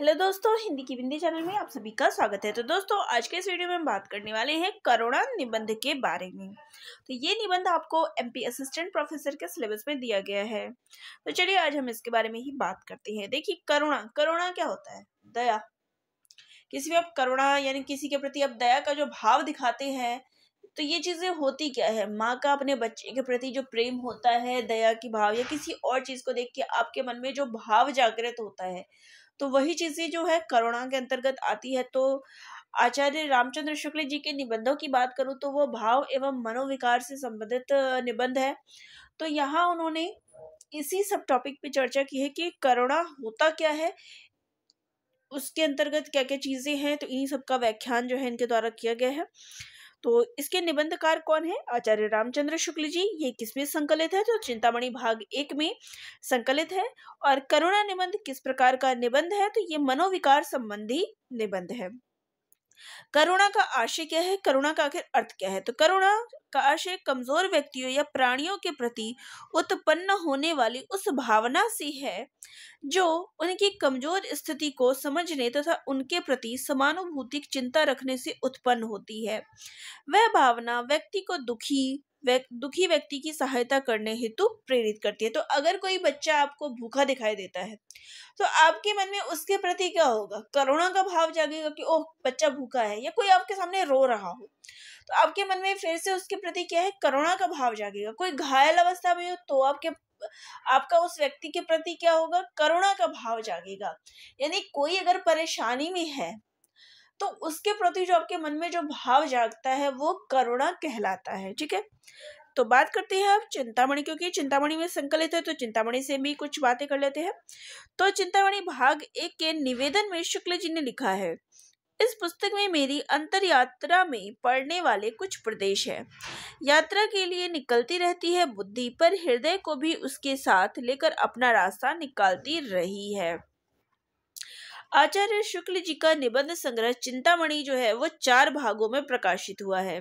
hello दोस्तों हिंदी की बिंदी channel में आप सभी का स्वागत है तो दोस्तों आज के इस वीडियो में हम बात करने वाले हैं करोड़ा निबंध के बारे में तो ये निबंध आपको एमपी असिस्टेंट प्रोफेसर के सिलेबस में दिया गया है तो चलिए आज हम इसके बारे में ही बात करते हैं देखिए करुणा करुणा क्या होता है दया किसी भी आप करुणा यानी किसी के प्रति आप दया का जो भाव दिखाते हैं तो ये चीज़ें होती क्या है माँ का अपने बच्चे के प्रति जो प्रेम होता है दया की भाव या किसी और चीज़ को देख के आपके मन में जो भाव जागृत होता है तो वही चीज़ें जो है करुणा के अंतर्गत आती है तो आचार्य रामचंद्र शुक्ल जी के निबंधों की बात करूं तो वो भाव एवं मनोविकार से संबंधित निबंध है तो यहाँ उन्होंने इसी सब टॉपिक पे चर्चा की है कि करुणा होता क्या है उसके अंतर्गत क्या क्या चीज़ें हैं तो इन्हीं सब का व्याख्यान जो है इनके द्वारा किया गया है तो इसके निबंधकार कौन है आचार्य रामचंद्र शुक्ल जी ये किसमें संकलित है तो चिंतामणि भाग एक में संकलित है और करुणा निबंध किस प्रकार का निबंध है तो ये मनोविकार संबंधी निबंध है करुणा का आशय क्या है करुणा का आखिर अर्थ क्या है तो करुणा आशय कमजोर व्यक्तियों या प्राणियों के प्रति उत्पन्न होने वाली उस भावना से है जो उनकी कमजोर स्थिति को समझने तथा उनके प्रति समानुभूतिक चिंता रखने से उत्पन्न होती है वह भावना व्यक्ति को दुखी दुखी व्यक्ति की सहायता करने हेतु प्रेरित करती है तो अगर कोई बच्चा आपको भूखा दिखाई देता है तो आपके मन में उसके प्रति क्या होगा करुणा का भाव जागेगा कि ओह बच्चा भूखा है या कोई आपके सामने रो रहा हो तो आपके मन में फिर से उसके प्रति क्या है करुणा का भाव जागेगा कोई घायल अवस्था में हो तो आपके आपका उस व्यक्ति के प्रति क्या होगा करुणा का भाव जागेगा यानी कोई अगर परेशानी में है तो उसके प्रति जो आपके मन में जो भाव जागता है वो करुणा कहलाता है ठीक है तो बात करते हैं अब चिंतामणि क्योंकि चिंतामणि में संकलित है तो चिंतामणि से भी कुछ बातें कर लेते हैं तो चिंतामणि भाग एक के निवेदन में शुक्ल जी ने लिखा है इस पुस्तक में मेरी अंतर यात्रा में पढ़ने वाले कुछ प्रदेश हैं यात्रा के लिए निकलती रहती है बुद्धि पर हृदय को भी उसके साथ लेकर अपना रास्ता निकालती रही है आचार्य शुक्ल जी का निबंध संग्रह चिंतामणि जो है वो चार भागों में प्रकाशित हुआ है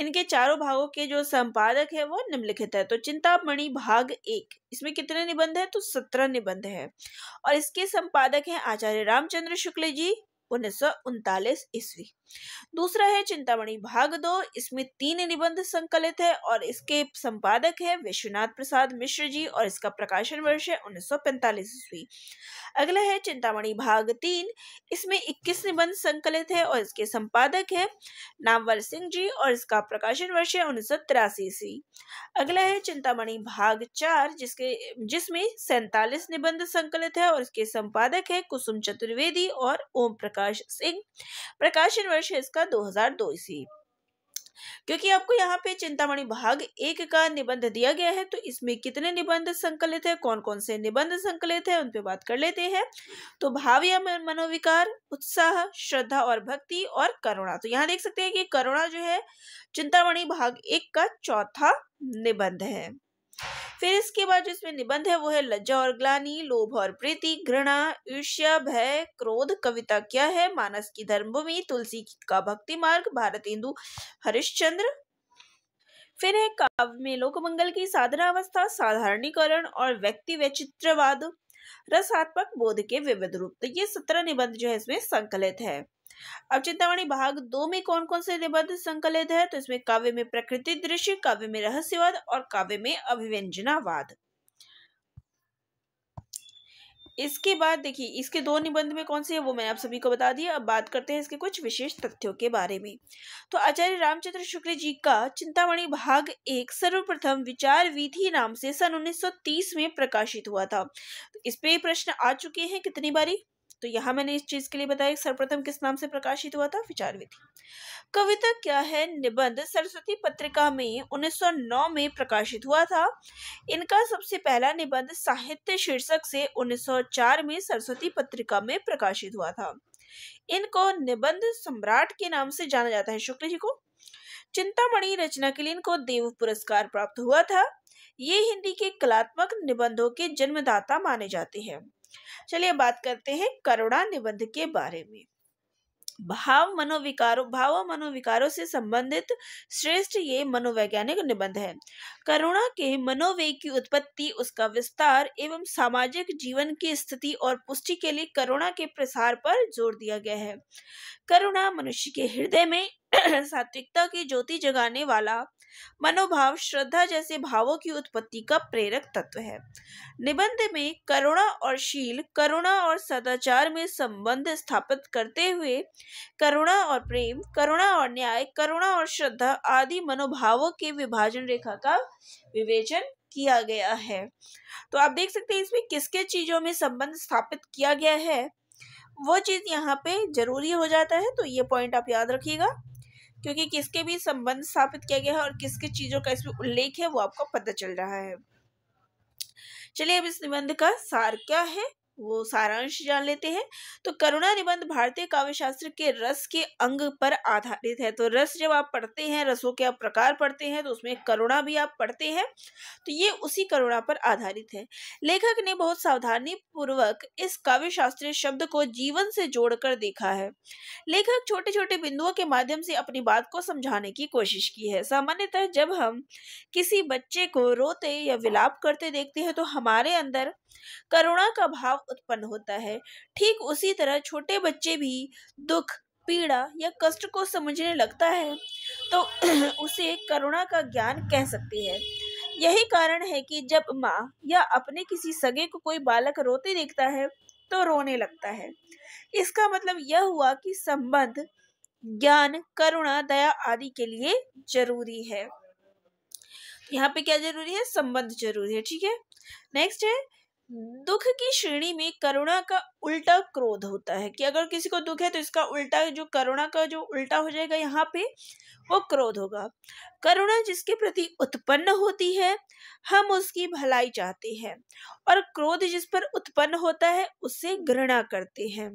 इनके चारों भागों के जो संपादक है वो निम्नलिखित है तो चिंतामणि भाग एक इसमें कितने निबंध है तो सत्रह निबंध है और इसके संपादक हैं आचार्य रामचंद्र शुक्ल जी उन्नीस ईस्वी दूसरा है चिंतामणि भाग दो इसमें तीन निबंध संकलित है और इसके संपादक है विश्वनाथ प्रसाद मिश्र जी और इसका प्रकाशन वर्ष है उन्नीस ईस्वी अगला है चिंतामणि भाग तीन इसमें इक्कीस निबंध संकलित है और इसके संपादक है नामवर सिंह जी और इसका प्रकाशन वर्ष है उन्नीस ईस्वी अगला है चिंतामणि भाग चार जिसके जिसमें सैतालीस निबंध संकलित है और इसके संपादक है कुसुम चतुर्वेदी और ओम प्रकाश प्रकाश सिंह प्रकाशन वर्ष है इसका 2002 ईस्वी क्योंकि आपको यहाँ पे चिंतामणि भाग एक का निबंध दिया गया है तो इसमें कितने निबंध संकलित है कौन कौन से निबंध संकलित है उन पे बात कर लेते हैं तो भाव या मनोविकार उत्साह श्रद्धा और भक्ति और करुणा तो यहाँ देख सकते हैं कि करुणा जो है चिंतामणि भाग एक का चौथा निबंध है फिर इसके बाद जो इसमें निबंध है वो है लज्जा और ग्लानी लोभ और प्रीति घृणा ईर्ष्या भय क्रोध कविता क्या है मानस की धर्मभूमि तुलसी का भक्ति मार्ग भारत इंदु हरिश्चंद्र फिर है काव्य में लोकमंगल की साधना अवस्था साधारणीकरण और व्यक्ति वैचित्रवाद रसात्मक बोध के विविध रूप तो ये सत्रह निबंध जो है इसमें संकलित है अब चिंतामणि भाग दो में कौन कौन से निबंध संकलित है तो इसमें काव्य में प्रकृति दृश्य काव्य में रहस्यवाद और काव्य में अभिव्यंजनावाद इसके बाद देखिए इसके दो निबंध में कौन से है वो मैंने आप सभी को बता दिया अब बात करते हैं इसके कुछ विशेष तथ्यों के बारे में तो आचार्य रामचंद्र शुक्ल जी का चिंतामणि भाग एक सर्वप्रथम विचार विधि नाम से सन 1930 में प्रकाशित हुआ था तो इस पे प्रश्न आ चुके हैं कितनी बारी तो यहाँ मैंने इस चीज़ के लिए बताया सर्वप्रथम किस नाम से प्रकाशित हुआ था विचार विधि कविता क्या है निबंध सरस्वती पत्रिका में 1909 में प्रकाशित हुआ था इनका सबसे पहला निबंध साहित्य शीर्षक से 1904 में सरस्वती पत्रिका में प्रकाशित हुआ था इनको निबंध सम्राट के नाम से जाना जाता है शुक्ल जी को चिंतामणि रचना के लिए इनको देव पुरस्कार प्राप्त हुआ था ये हिंदी के कलात्मक निबंधों के जन्मदाता माने जाते हैं चलिए बात करते हैं करुणा निबंध के बारे में भाव मनोविकारों भाव मनोविकारों से संबंधित श्रेष्ठ ये मनोवैज्ञानिक निबंध है करुणा के मनोवेग की उत्पत्ति उसका विस्तार एवं सामाजिक जीवन की स्थिति और पुष्टि के लिए करुणा के प्रसार पर जोर दिया गया है करुणा मनुष्य के हृदय में सात्विकता की ज्योति जगाने वाला मनोभाव श्रद्धा जैसे भावों की उत्पत्ति का प्रेरक तत्व है निबंध में करुणा और शील करुणा और सदाचार में संबंध स्थापित करते हुए करुणा और प्रेम करुणा और न्याय करुणा और श्रद्धा आदि मनोभावों के विभाजन रेखा का विवेचन किया गया है तो आप देख सकते हैं इसमें किसके चीजों में संबंध स्थापित किया गया है वो चीज यहाँ पे जरूरी हो जाता है तो ये पॉइंट आप याद रखिएगा क्योंकि किसके भी संबंध स्थापित किया गया है और किसके चीज़ों का इसमें उल्लेख है वो आपको पता चल रहा है चलिए अब इस निबंध का सार क्या है वो सारांश जान लेते हैं तो करुणा निबंध भारतीय काव्य शास्त्र के रस के अंग पर आधारित है तो रस जब आप पढ़ते हैं रसों के आप प्रकार पढ़ते हैं तो उसमें करुणा भी आप पढ़ते हैं तो ये उसी करुणा पर आधारित है लेखक ने बहुत सावधानी पूर्वक इस काव्य शास्त्रीय शब्द को जीवन से जोड़कर देखा है लेखक छोटे छोटे बिंदुओं के माध्यम से अपनी बात को समझाने की कोशिश की है सामान्यतः जब हम किसी बच्चे को रोते या विलाप करते देखते हैं तो हमारे अंदर करुणा का भाव उत्पन्न होता है ठीक उसी तरह छोटे बच्चे भी दुख पीड़ा या कष्ट को समझने लगता है तो उसे करुणा का ज्ञान कह सकते हैं यही कारण है कि जब माँ या अपने किसी सगे को कोई बालक रोते देखता है तो रोने लगता है इसका मतलब यह हुआ कि संबंध ज्ञान करुणा दया आदि के लिए जरूरी है यहाँ पे क्या जरूरी है संबंध जरूरी है ठीक है नेक्स्ट है दुख की श्रेणी में करुणा का उल्टा क्रोध होता है कि अगर किसी को दुख है तो इसका उल्टा जो करुणा का जो उल्टा हो जाएगा यहाँ पे वो क्रोध होगा करुणा जिसके प्रति उत्पन्न होती है हम उसकी भलाई चाहते हैं और क्रोध जिस पर उत्पन्न होता है उससे घृणा करते हैं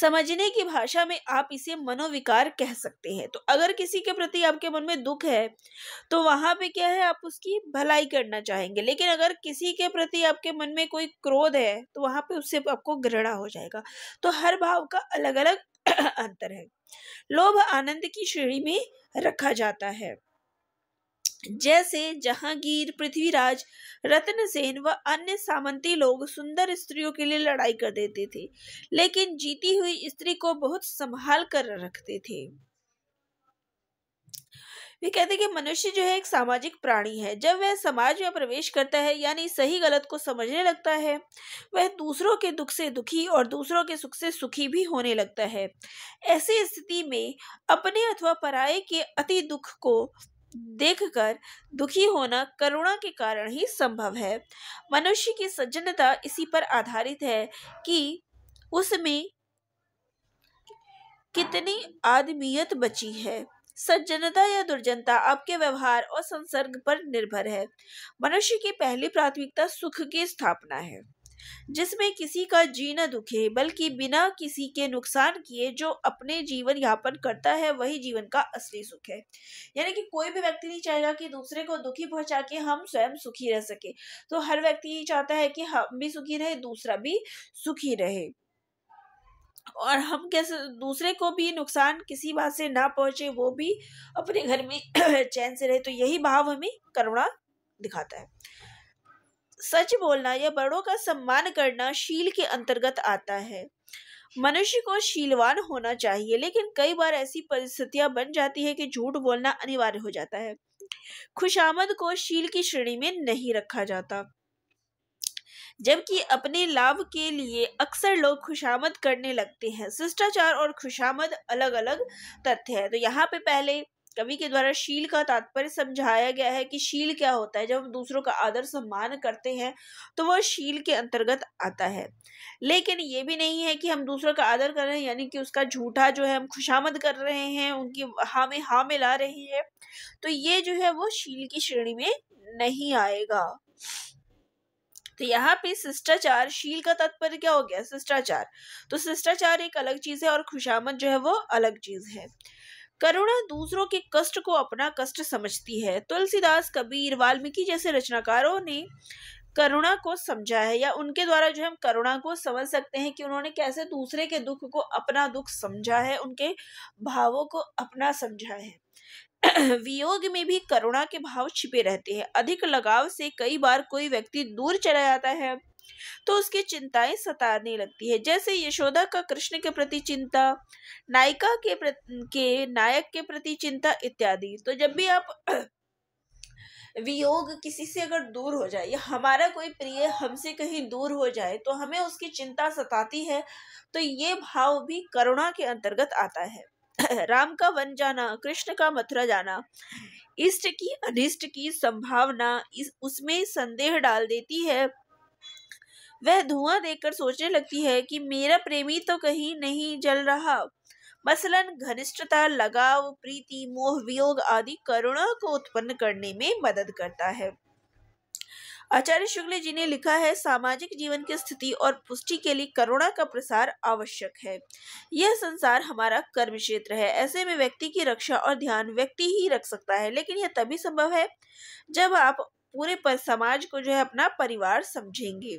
समझने की भाषा में आप इसे मनोविकार कह सकते हैं तो अगर किसी के प्रति आपके मन में दुख है तो वहां पे क्या है आप उसकी भलाई करना चाहेंगे लेकिन अगर किसी के प्रति आपके मन में कोई क्रोध है तो वहां पे उससे आपको घृणा हो जाएगा तो हर भाव का अलग अलग अंतर है लोभ आनंद की श्रेणी में रखा जाता है जैसे जहांगीर पृथ्वीराज रत्नसेन व अन्य सामंती लोग सुंदर स्त्रियों के लिए लड़ाई कर देते थे लेकिन जीती हुई स्त्री को बहुत संभाल कर रखते थे वे कहते हैं कि मनुष्य जो है एक सामाजिक प्राणी है जब वह समाज में प्रवेश करता है यानी सही गलत को समझने लगता है वह दूसरों के दुख से दुखी और दूसरों के सुख से सुखी भी होने लगता है ऐसी स्थिति में अपने अथवा पराये के अति दुख को देखकर दुखी होना करुणा के कारण ही संभव है मनुष्य की सज्जनता इसी पर आधारित है कि उसमें कितनी आदमियत बची है सज्जनता या दुर्जनता आपके व्यवहार और संसर्ग पर निर्भर है मनुष्य की पहली प्राथमिकता सुख की स्थापना है जिसमें किसी का जीना दुखे बल्कि बिना किसी के नुकसान किए जो अपने जीवन यापन करता है वही जीवन का असली सुख है यानी कि कोई भी व्यक्ति नहीं चाहेगा कि दूसरे को दुखी पहुंचा के हम स्वयं सुखी रह सके तो हर व्यक्ति ये चाहता है कि हम भी सुखी रहे दूसरा भी सुखी रहे और हम कैसे दूसरे को भी नुकसान किसी बात से ना पहुंचे वो भी अपने घर में चैन से रहे तो यही भाव हमें करुणा दिखाता है सच बोलना या बड़ों का सम्मान करना शील के अंतर्गत आता है मनुष्य को शीलवान होना चाहिए लेकिन कई बार ऐसी परिस्थितियां बन जाती है कि झूठ बोलना अनिवार्य हो जाता है खुशामद को शील की श्रेणी में नहीं रखा जाता जबकि अपने लाभ के लिए अक्सर लोग खुशामद करने लगते हैं शिष्टाचार और खुशामद अलग अलग तथ्य है तो यहाँ पे पहले कवि के द्वारा शील का तात्पर्य समझाया गया है कि शील क्या होता है जब हम दूसरों का आदर सम्मान करते हैं तो वह शील के अंतर्गत आता है लेकिन ये भी नहीं है कि हम दूसरों का आदर कर रहे हैं यानी कि उसका झूठा जो है हम खुशामद कर रहे हैं उनकी हाँ में हाँ मिला रहे हैं तो ये जो है वो शील की श्रेणी में नहीं आएगा तो यहाँ पे शिष्टाचार शील का तात्पर्य क्या हो गया शिष्टाचार तो शिष्टाचार एक अलग चीज है और खुशामद जो है वो अलग चीज है करुणा दूसरों के कष्ट को अपना कष्ट समझती है तुलसीदास कबीर वाल्मीकि जैसे रचनाकारों ने करुणा को समझा है या उनके द्वारा जो हम करुणा को समझ सकते हैं कि उन्होंने कैसे दूसरे के दुख को अपना दुख समझा है उनके भावों को अपना समझा है वियोग में भी करुणा के भाव छिपे रहते हैं अधिक लगाव से कई बार कोई व्यक्ति दूर चला जाता है तो उसकी चिंताएं सताने लगती है जैसे यशोदा का कृष्ण के प्रति चिंता नायिका के के नायक के प्रति चिंता इत्यादि तो जब भी आप वियोग किसी से अगर दूर हो जाए या हमारा कोई प्रिय हमसे कहीं दूर हो जाए तो हमें उसकी चिंता सताती है तो ये भाव भी करुणा के अंतर्गत आता है राम का वन जाना कृष्ण का मथुरा जाना इष्ट की अनिष्ट की संभावना इस उसमें संदेह डाल देती है वह धुआं देखकर सोचने लगती है कि मेरा प्रेमी तो कहीं नहीं जल रहा मसलन घनिष्ठता लगाव प्रीति मोह वियोग आदि करुणा को उत्पन्न करने में मदद करता है आचार्य शुक्ल जी ने लिखा है सामाजिक जीवन की स्थिति और पुष्टि के लिए करुणा का प्रसार आवश्यक है यह संसार हमारा कर्म क्षेत्र है ऐसे में व्यक्ति की रक्षा और ध्यान व्यक्ति ही रख सकता है लेकिन यह तभी संभव है जब आप पूरे पर समाज को जो है अपना परिवार समझेंगे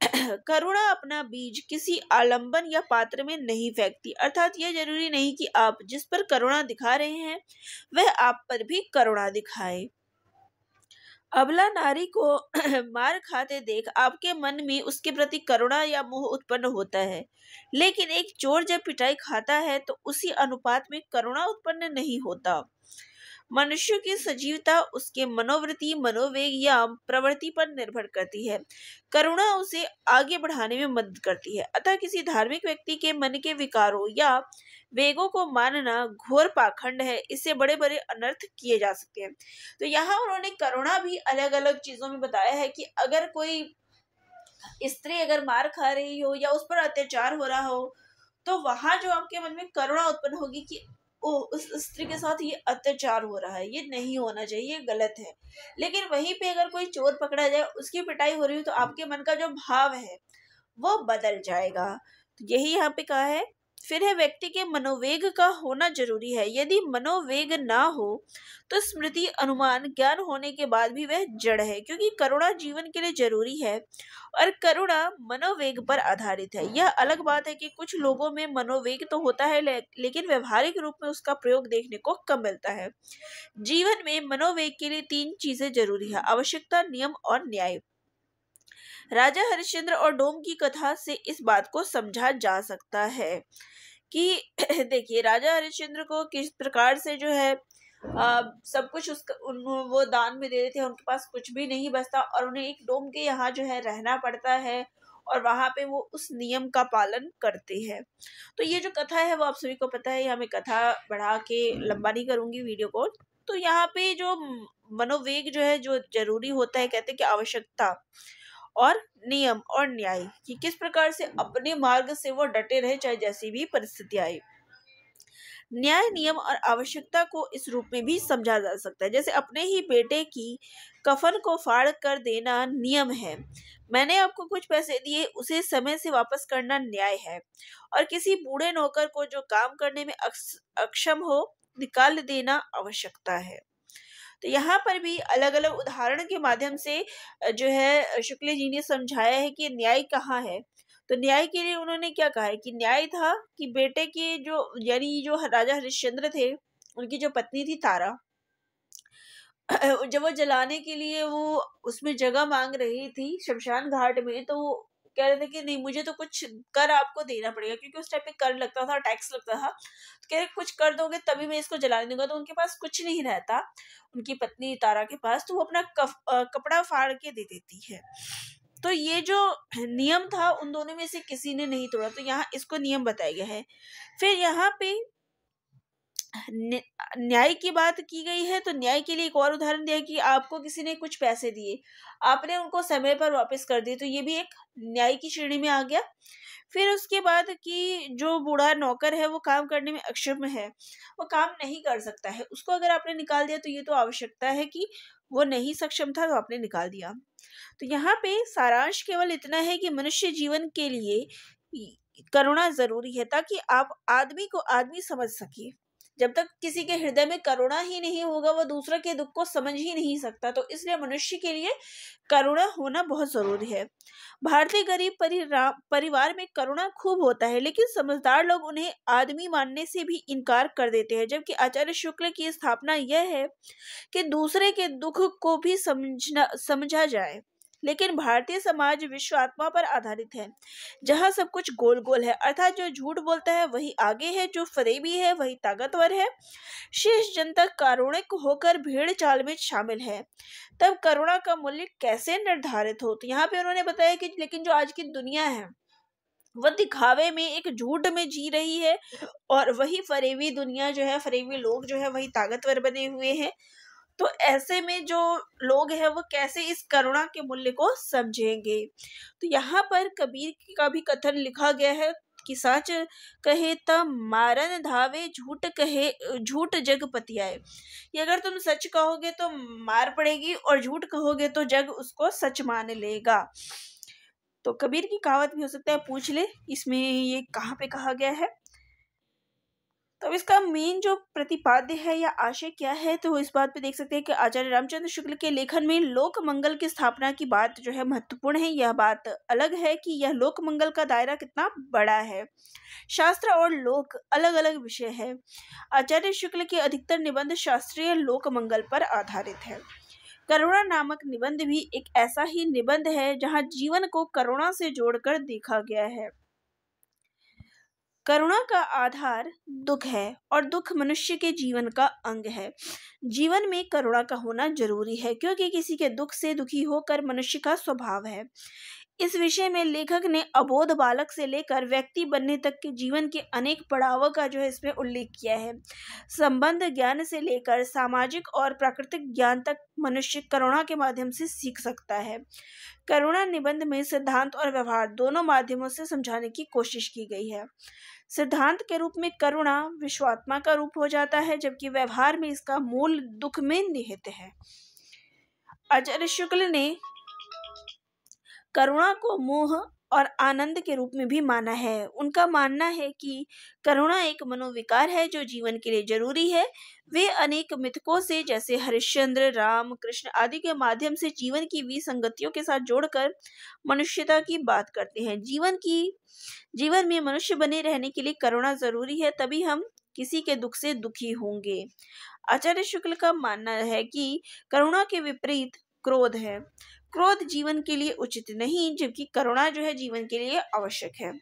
करुणा अपना बीज किसी आलंबन या पात्र में नहीं फेंकती अर्थात यह जरूरी नहीं कि आप जिस पर करुणा दिखा रहे हैं वह आप पर भी करुणा दिखाए अबला नारी को मार खाते देख आपके मन में उसके प्रति करुणा या मोह उत्पन्न होता है लेकिन एक चोर जब पिटाई खाता है तो उसी अनुपात में करुणा उत्पन्न नहीं होता मनुष्य की सजीवता उसके मनोवृत्ति मनोवेग या प्रवृत्ति पर निर्भर करती है करुणा उसे आगे बढ़ाने में मदद करती है अतः किसी धार्मिक व्यक्ति के मन के विकारों या वेगों को मानना घोर पाखंड है इससे बड़े बड़े अनर्थ किए जा सकते हैं तो यहाँ उन्होंने करुणा भी अलग अलग चीजों में बताया है कि अगर कोई स्त्री अगर मार खा रही हो या उस पर अत्याचार हो रहा हो तो वहां जो आपके मन में करुणा उत्पन्न होगी कि ओ उस स्त्री के साथ ये अत्याचार हो रहा है ये नहीं होना चाहिए ये गलत है लेकिन वहीं पे अगर कोई चोर पकड़ा जाए उसकी पिटाई हो रही हो तो आपके मन का जो भाव है वो बदल जाएगा तो यही यहाँ पे कहा है फिर है व्यक्ति के मनोवेग का होना जरूरी है यदि मनोवेग ना हो तो स्मृति अनुमान ज्ञान होने के बाद भी वह जड़ है क्योंकि करुणा जीवन के लिए जरूरी है और करुणा मनोवेग पर आधारित है यह अलग बात है कि कुछ लोगों में मनोवेग तो होता है ले, लेकिन व्यवहारिक रूप में उसका प्रयोग देखने को कम मिलता है जीवन में मनोवेग के लिए तीन चीजें जरूरी है आवश्यकता नियम और न्याय राजा हरिश्चंद्र और डोम की कथा से इस बात को समझा जा सकता है कि देखिए राजा हरिश्चंद्र को किस प्रकार से जो है आ, सब कुछ उसका उन वो दान में दे देते हैं उनके पास कुछ भी नहीं बचता और उन्हें एक डोम के यहाँ जो है रहना पड़ता है और वहां पे वो उस नियम का पालन करते हैं तो ये जो कथा है वो आप सभी को पता है यहाँ मैं कथा बढ़ा के लंबा नहीं करूँगी वीडियो को तो यहाँ पे जो मनोवेग जो है जो जरूरी होता है कहते हैं कि आवश्यकता और नियम और न्याय कि किस प्रकार से अपने मार्ग से वो डटे रहे चाहे जैसी भी परिस्थिति आए न्याय नियम और आवश्यकता को इस रूप में भी समझा जा सकता है जैसे अपने ही बेटे की कफन को फाड़ कर देना नियम है मैंने आपको कुछ पैसे दिए उसे समय से वापस करना न्याय है और किसी बूढ़े नौकर को जो काम करने में अक्षम हो निकाल देना आवश्यकता है तो यहाँ पर भी अलग अलग उदाहरण के माध्यम से जो है शुक्ल जी ने समझाया है कि न्याय कहाँ है तो न्याय के लिए उन्होंने क्या कहा है कि न्याय था कि बेटे के जो यानी जो राजा हरिश्चंद्र थे उनकी जो पत्नी थी तारा जब वो जलाने के लिए वो उसमें जगह मांग रही थी शमशान घाट में तो कह रहे थे कि नहीं मुझे तो कुछ कर आपको देना पड़ेगा क्योंकि उस टाइम पे कर लगता था टैक्स लगता था तो कह रहे कुछ कर दोगे तभी मैं इसको जलाने दूंगा तो उनके पास कुछ नहीं रहता उनकी पत्नी तारा के पास तो वो अपना कफ, आ, कपड़ा फाड़ के दे देती है तो ये जो नियम था उन दोनों में से किसी ने नहीं तोड़ा तो यहाँ इसको नियम बताया गया है फिर यहाँ पे न्याय की बात की गई है तो न्याय के लिए एक और उदाहरण दिया कि आपको किसी ने कुछ पैसे दिए आपने उनको समय पर वापस कर दिए तो ये भी एक न्याय की श्रेणी में आ गया फिर उसके बाद कि जो बूढ़ा नौकर है वो काम करने में अक्षम है वो काम नहीं कर सकता है उसको अगर आपने निकाल दिया तो ये तो आवश्यकता है कि वो नहीं सक्षम था तो आपने निकाल दिया तो यहाँ पे सारांश केवल इतना है कि मनुष्य जीवन के लिए करुणा जरूरी है ताकि आप आदमी को आदमी समझ सके जब तक किसी के हृदय में करुणा ही नहीं होगा वह दूसरे के दुख को समझ ही नहीं सकता तो इसलिए मनुष्य के लिए करुणा होना बहुत जरूरी है भारतीय गरीब परिवार में करुणा खूब होता है लेकिन समझदार लोग उन्हें आदमी मानने से भी इनकार कर देते हैं जबकि आचार्य शुक्ल की स्थापना यह है कि दूसरे के दुख को भी समझना समझा जाए लेकिन भारतीय समाज विश्व आत्मा पर आधारित है जहाँ सब कुछ गोल गोल है अर्थात जो झूठ बोलता है वही आगे है जो फरेबी है वही ताकतवर है शेष जनता कारुणिक होकर भीड़ चाल में शामिल है तब करुणा का मूल्य कैसे निर्धारित हो तो यहाँ पे उन्होंने बताया कि लेकिन जो आज की दुनिया है वह दिखावे में एक झूठ में जी रही है और वही फरेवी दुनिया जो है फरेवी लोग जो है वही ताकतवर बने हुए हैं तो ऐसे में जो लोग हैं वो कैसे इस करुणा के मूल्य को समझेंगे तो यहाँ पर कबीर का भी कथन लिखा गया है कि सच कहे तब मारन धावे झूठ कहे झूठ जग पतियाए ये अगर तुम सच कहोगे तो मार पड़ेगी और झूठ कहोगे तो जग उसको सच मान लेगा तो कबीर की कहावत भी हो सकता है पूछ ले इसमें ये कहाँ पे कहा गया है अब तो इसका मेन जो प्रतिपाद्य है या आशय क्या है तो इस बात पे देख सकते हैं कि आचार्य रामचंद्र शुक्ल के लेखन में लोक मंगल की स्थापना की बात जो है महत्वपूर्ण है यह बात अलग है कि यह लोक मंगल का दायरा कितना बड़ा है शास्त्र और लोक अलग अलग विषय है आचार्य शुक्ल के अधिकतर निबंध शास्त्रीय लोक मंगल पर आधारित है करुणा नामक निबंध भी एक ऐसा ही निबंध है जहाँ जीवन को करुणा से जोड़कर देखा गया है करुणा का आधार दुख है और दुख मनुष्य के जीवन का अंग है जीवन में करुणा का होना जरूरी है क्योंकि किसी के दुख से दुखी होकर मनुष्य का स्वभाव है इस विषय में लेखक ने अबोध बालक से लेकर व्यक्ति बनने तक के जीवन के अनेक पड़ावों का जो है इसमें उल्लेख किया है संबंध ज्ञान से लेकर सामाजिक और प्राकृतिक ज्ञान तक मनुष्य करुणा के माध्यम से सीख सकता है करुणा निबंध में सिद्धांत और व्यवहार दोनों माध्यमों से समझाने की कोशिश की गई है सिद्धांत के रूप में करुणा विश्वात्मा का रूप हो जाता है जबकि व्यवहार में इसका मूल दुख में निहित है अजय शुक्ल ने करुणा को मोह और आनंद के रूप में भी माना है उनका मानना है कि करुणा एक मनोविकार है जो जीवन के लिए जरूरी है वे अनेक मिथकों से जैसे हरिश्चंद्र राम कृष्ण आदि के माध्यम से जीवन की विसंगतियों के साथ जोड़कर मनुष्यता की बात करते हैं जीवन की जीवन में मनुष्य बने रहने के लिए करुणा जरूरी है तभी हम किसी के दुख से दुखी होंगे आचार्य शुक्ल का मानना है कि करुणा के विपरीत क्रोध है क्रोध जीवन के लिए उचित नहीं जबकि करुणा जो है जीवन के लिए आवश्यक है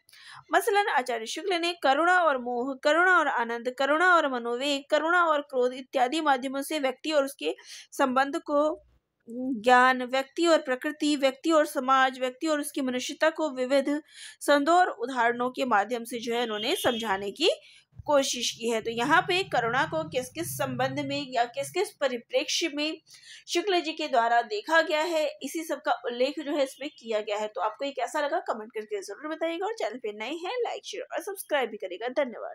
मसलन आचार्य शुक्ल ने करुणा और मोह करुणा और आनंद करुणा और मनोवेग करुणा और क्रोध इत्यादि माध्यमों से व्यक्ति और उसके संबंध को ज्ञान व्यक्ति और प्रकृति व्यक्ति और समाज व्यक्ति और उसकी मनुष्यता को विविध संदोर उदाहरणों के माध्यम से जो है उन्होंने समझाने की कोशिश की है तो यहाँ पे करुणा को किस किस संबंध में या किस किस परिप्रेक्ष्य में शुक्ल जी के द्वारा देखा गया है इसी सब का उल्लेख जो है इसमें किया गया है तो आपको ये कैसा लगा कमेंट करके जरूर बताइएगा और चैनल पे नए हैं लाइक शेयर और सब्सक्राइब भी करेगा धन्यवाद